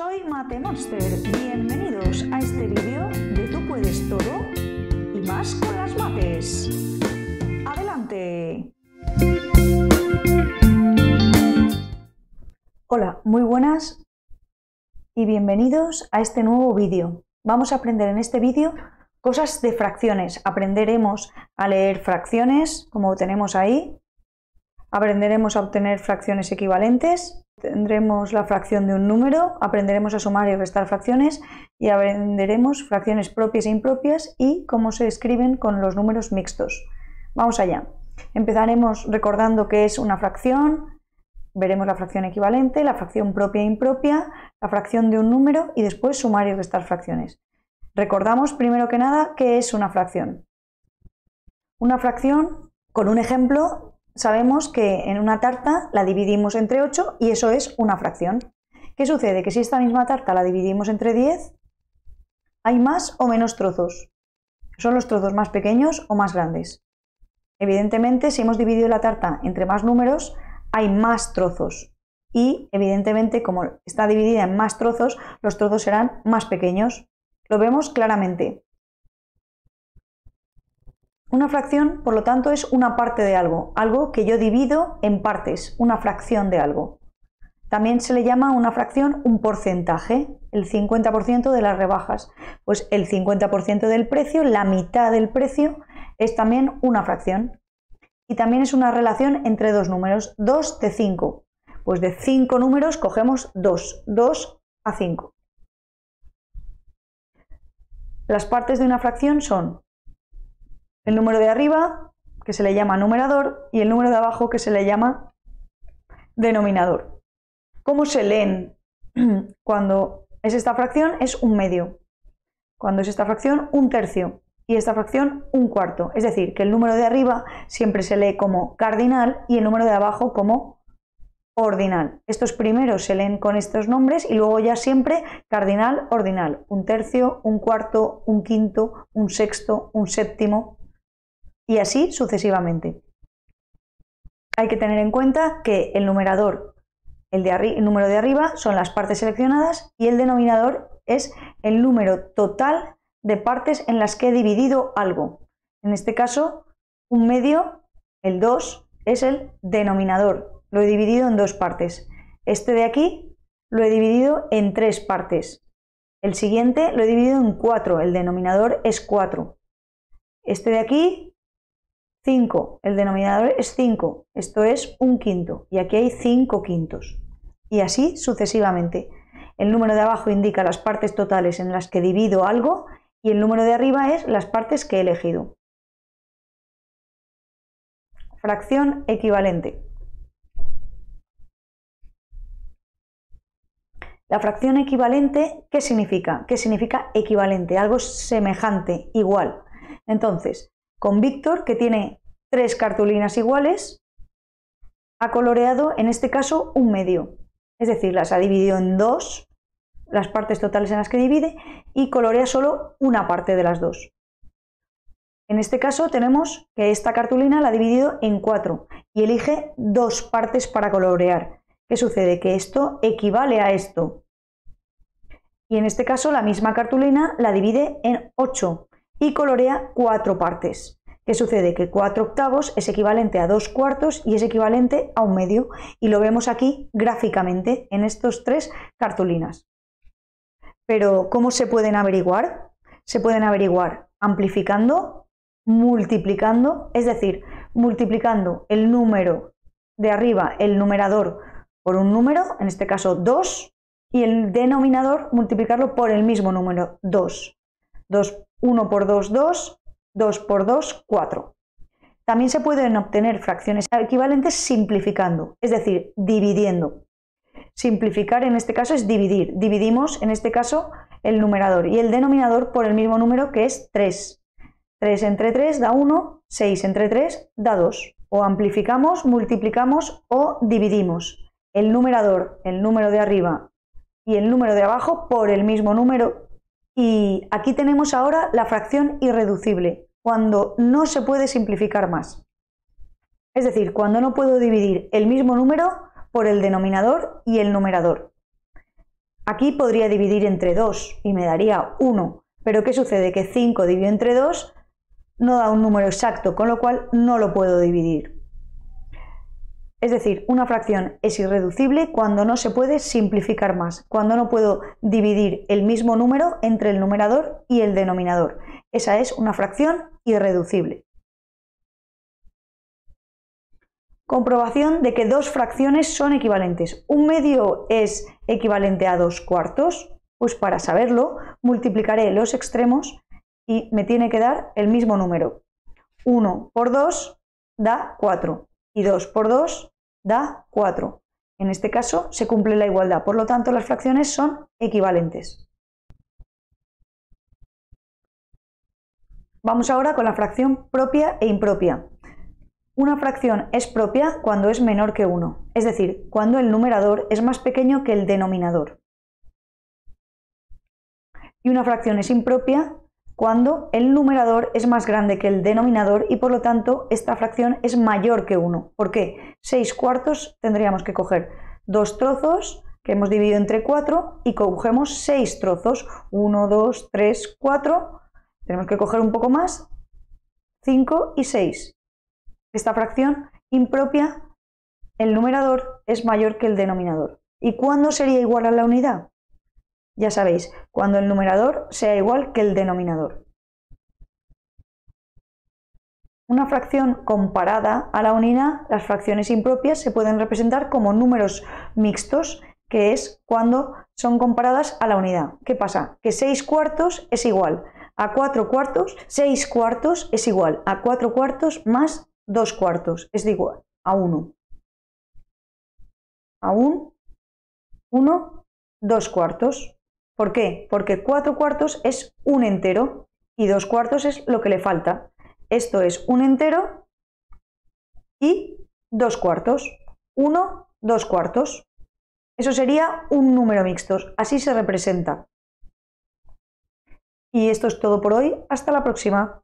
Soy Mate Monster, bienvenidos a este vídeo de Tú puedes todo y más con las mates. ¡Adelante! Hola, muy buenas y bienvenidos a este nuevo vídeo. Vamos a aprender en este vídeo cosas de fracciones. Aprenderemos a leer fracciones, como tenemos ahí. Aprenderemos a obtener fracciones equivalentes Tendremos la fracción de un número, aprenderemos a sumar y restar fracciones y aprenderemos fracciones propias e impropias y cómo se escriben con los números mixtos. Vamos allá. Empezaremos recordando qué es una fracción, veremos la fracción equivalente, la fracción propia e impropia, la fracción de un número y después sumar y restar fracciones. Recordamos primero que nada qué es una fracción. Una fracción, con un ejemplo, sabemos que en una tarta la dividimos entre 8 y eso es una fracción. ¿Qué sucede? Que si esta misma tarta la dividimos entre 10, hay más o menos trozos. Son los trozos más pequeños o más grandes. Evidentemente, si hemos dividido la tarta entre más números, hay más trozos. Y evidentemente, como está dividida en más trozos, los trozos serán más pequeños. Lo vemos claramente. Una fracción, por lo tanto, es una parte de algo, algo que yo divido en partes, una fracción de algo. También se le llama una fracción un porcentaje, el 50% de las rebajas. Pues el 50% del precio, la mitad del precio, es también una fracción. Y también es una relación entre dos números, 2 de 5. Pues de 5 números cogemos 2, 2 a 5. Las partes de una fracción son el número de arriba, que se le llama numerador, y el número de abajo, que se le llama denominador. ¿Cómo se leen? Cuando es esta fracción, es un medio. Cuando es esta fracción, un tercio. Y esta fracción, un cuarto. Es decir, que el número de arriba siempre se lee como cardinal y el número de abajo como ordinal. Estos primeros se leen con estos nombres y luego ya siempre cardinal, ordinal, un tercio, un cuarto, un quinto, un sexto, un séptimo y así sucesivamente. Hay que tener en cuenta que el numerador, el, de el número de arriba, son las partes seleccionadas y el denominador es el número total de partes en las que he dividido algo. En este caso, un medio, el 2, es el denominador. Lo he dividido en dos partes. Este de aquí lo he dividido en tres partes. El siguiente lo he dividido en cuatro. El denominador es cuatro. Este de aquí 5, el denominador es 5, esto es un quinto, y aquí hay 5 quintos, y así sucesivamente. El número de abajo indica las partes totales en las que divido algo y el número de arriba es las partes que he elegido. Fracción equivalente. La fracción equivalente, ¿qué significa? ¿Qué significa equivalente? Algo semejante, igual. Entonces, con Víctor, que tiene tres cartulinas iguales, ha coloreado en este caso un medio. Es decir, las ha dividido en dos, las partes totales en las que divide, y colorea solo una parte de las dos. En este caso tenemos que esta cartulina la ha dividido en cuatro y elige dos partes para colorear. ¿Qué sucede? Que esto equivale a esto. Y en este caso la misma cartulina la divide en ocho y colorea cuatro partes. ¿Qué sucede? Que cuatro octavos es equivalente a dos cuartos y es equivalente a un medio. Y lo vemos aquí gráficamente en estos tres cartulinas. Pero, ¿cómo se pueden averiguar? Se pueden averiguar amplificando, multiplicando, es decir, multiplicando el número de arriba, el numerador, por un número, en este caso 2, y el denominador multiplicarlo por el mismo número, 2. 2 1 por 2, 2, 2 por 2, 4. También se pueden obtener fracciones equivalentes simplificando, es decir, dividiendo. Simplificar en este caso es dividir. Dividimos en este caso el numerador y el denominador por el mismo número que es 3. 3 entre 3 da 1, 6 entre 3 da 2. O amplificamos, multiplicamos o dividimos el numerador, el número de arriba y el número de abajo por el mismo número y aquí tenemos ahora la fracción irreducible, cuando no se puede simplificar más. Es decir, cuando no puedo dividir el mismo número por el denominador y el numerador. Aquí podría dividir entre 2 y me daría 1, pero ¿qué sucede? Que 5 dividido entre 2 no da un número exacto, con lo cual no lo puedo dividir. Es decir, una fracción es irreducible cuando no se puede simplificar más, cuando no puedo dividir el mismo número entre el numerador y el denominador. Esa es una fracción irreducible. Comprobación de que dos fracciones son equivalentes. Un medio es equivalente a dos cuartos. Pues para saberlo, multiplicaré los extremos y me tiene que dar el mismo número. 1 por 2 da 4 y 2 por 2 da 4. En este caso se cumple la igualdad, por lo tanto las fracciones son equivalentes. Vamos ahora con la fracción propia e impropia. Una fracción es propia cuando es menor que 1, es decir, cuando el numerador es más pequeño que el denominador. Y una fracción es impropia cuando el numerador es más grande que el denominador y por lo tanto esta fracción es mayor que 1. ¿Por qué? 6 cuartos tendríamos que coger dos trozos que hemos dividido entre 4 y cogemos 6 trozos. 1, 2, 3, 4. Tenemos que coger un poco más. 5 y 6. Esta fracción impropia, el numerador es mayor que el denominador. ¿Y cuándo sería igual a la unidad? Ya sabéis, cuando el numerador sea igual que el denominador. Una fracción comparada a la unidad, las fracciones impropias se pueden representar como números mixtos, que es cuando son comparadas a la unidad. ¿Qué pasa? Que 6 cuartos es igual a 4 cuartos, 6 cuartos es igual a 4 cuartos más 2 cuartos, es igual a 1. A 1, 1, 2 cuartos. ¿Por qué? Porque cuatro cuartos es un entero y dos cuartos es lo que le falta. Esto es un entero y dos cuartos. Uno, dos cuartos. Eso sería un número mixto. Así se representa. Y esto es todo por hoy. Hasta la próxima.